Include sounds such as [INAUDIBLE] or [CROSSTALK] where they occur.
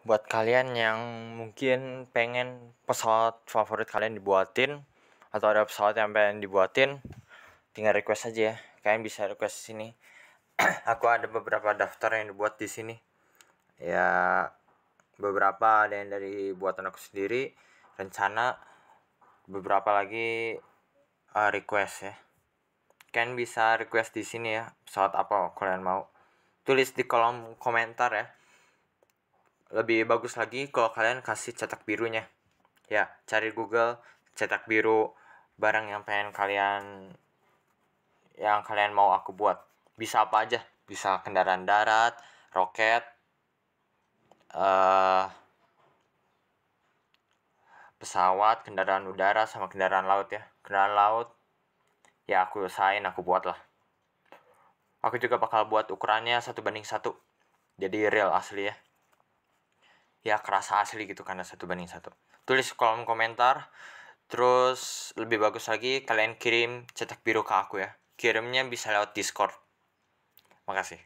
buat kalian yang mungkin pengen pesawat favorit kalian dibuatin atau ada pesawat yang pengen dibuatin tinggal request aja ya kalian bisa request di sini [CLEARS THROAT] aku ada beberapa daftar yang dibuat di sini ya beberapa ada yang dari buatan aku sendiri rencana beberapa lagi uh, request ya kalian bisa request di sini ya pesawat apa kalian mau tulis di kolom komentar ya lebih bagus lagi kalau kalian kasih cetak birunya ya cari Google cetak biru barang yang pengen kalian yang kalian mau aku buat bisa apa aja bisa kendaraan darat roket uh, pesawat kendaraan udara sama kendaraan laut ya kendaraan laut ya aku usahain aku buat lah aku juga bakal buat ukurannya satu banding satu jadi real asli ya ya kerasa asli gitu karena satu banding satu tulis kolom komentar terus lebih bagus lagi kalian kirim cetak biru ke aku ya kirimnya bisa lewat discord makasih